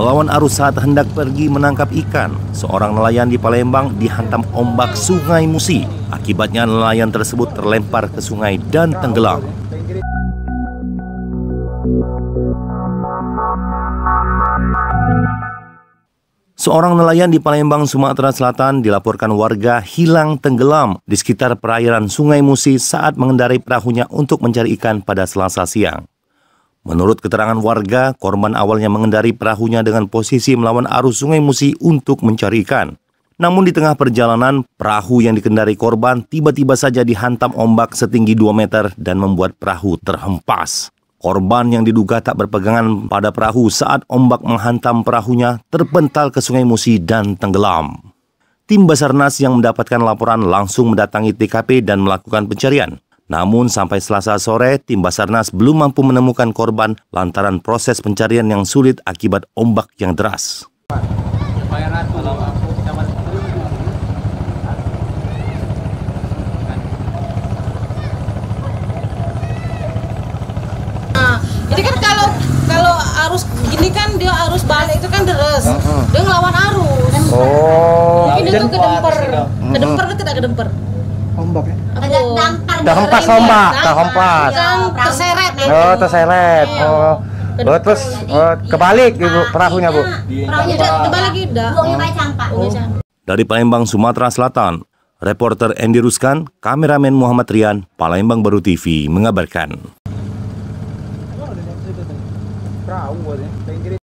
Melawan arus saat hendak pergi menangkap ikan, seorang nelayan di Palembang dihantam ombak Sungai Musi. Akibatnya nelayan tersebut terlempar ke sungai dan tenggelam. Seorang nelayan di Palembang, Sumatera Selatan dilaporkan warga hilang tenggelam di sekitar perairan Sungai Musi saat mengendarai perahunya untuk mencari ikan pada Selasa siang. Menurut keterangan warga, korban awalnya mengendari perahunya dengan posisi melawan arus sungai Musi untuk mencari ikan. Namun di tengah perjalanan, perahu yang dikendari korban tiba-tiba saja dihantam ombak setinggi 2 meter dan membuat perahu terhempas. Korban yang diduga tak berpegangan pada perahu saat ombak menghantam perahunya terpental ke sungai Musi dan tenggelam. Tim Basarnas yang mendapatkan laporan langsung mendatangi TKP dan melakukan pencarian. Namun sampai selasa sore, tim Basarnas belum mampu menemukan korban lantaran proses pencarian yang sulit akibat ombak yang deras. Nah, kan kalau kalau arus gini kan dia arus balik itu kan deres, dia ngelawan arus. Oh. Mungkin itu kedemper, kedemper itu tidak kedemper ombak ya ada dampar ombak, ada dahompas ya. iya, terseret ya? oh terseret iya. oh Oh, terus oh, kebalik ibu perahunya bu. Iya, perahunya kebalik dah. Oh. Oh. Dari Palembang, Sumatera Selatan, reporter Endi Ruskan, kameramen Muhammad Rian, Palembang Baru TV mengabarkan.